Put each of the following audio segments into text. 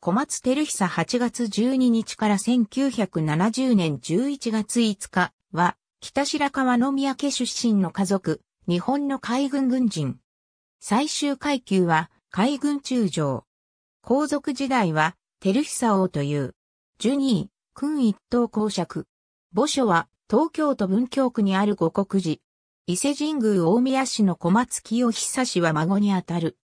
小松照久8月12日から1970年11月5日は、北白川宮家出身の家族、日本の海軍軍人。最終階級は、海軍中将。皇族時代は、照久王という。ジュニー、君一等公爵。墓所は、東京都文京区にある五国寺。伊勢神宮大宮市の小松清久氏は孫にあたる。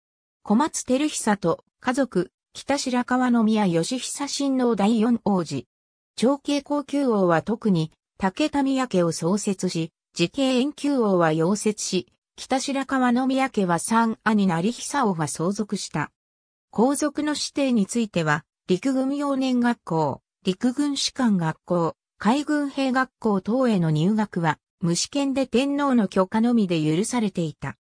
小松照久と家族、北白川宮義久親王第四王子。長慶高級王は特に、武田宮家を創設し、時系遠級王は溶接し、北白川宮家は三兄成久王は相続した。皇族の指定については、陸軍幼年学校、陸軍士官学校、海軍兵学校等への入学は、無試験で天皇の許可のみで許されていた。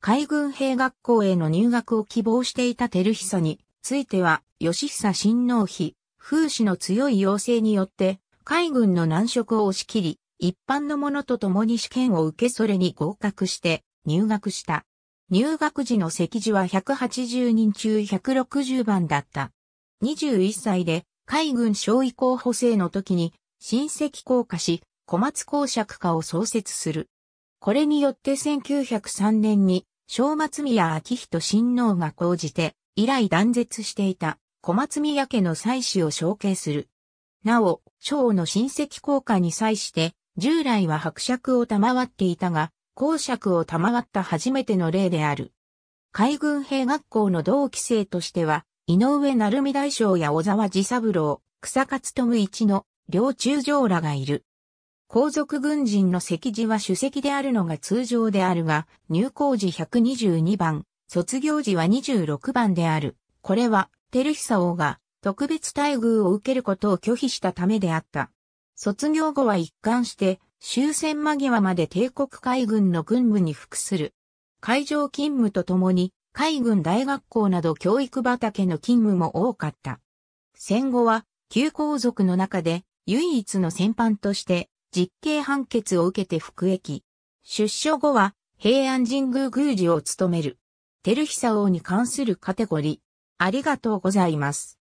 海軍兵学校への入学を希望していた照久に、ついては、吉久親王妃、風刺の強い要請によって、海軍の難色を押し切り、一般の者と共に試験を受けそれに合格して入学した。入学時の席次は180人中160番だった。21歳で海軍小尉候補生の時に親戚降下し、小松公爵家を創設する。これによって1903年に、正松宮昭仁親王が講じて、以来断絶していた小松宮家の妻子を承継する。なお、章の親戚効果に際して、従来は伯爵を賜っていたが、公爵を賜った初めての例である。海軍兵学校の同期生としては、井上成美大将や小沢治三郎、草勝富一の両中将らがいる。皇族軍人の席次は主席であるのが通常であるが、入校時122番、卒業時は26番である。これは、テルヒサ王が特別待遇を受けることを拒否したためであった。卒業後は一貫して、終戦間際まで帝国海軍の軍務に服する。海上勤務とともに、海軍大学校など教育畑の勤務も多かった。戦後は、旧皇族の中で、唯一の戦犯として、実刑判決を受けて服役。出所後は、平安神宮宮司を務める。ルヒサ王に関するカテゴリー。ありがとうございます。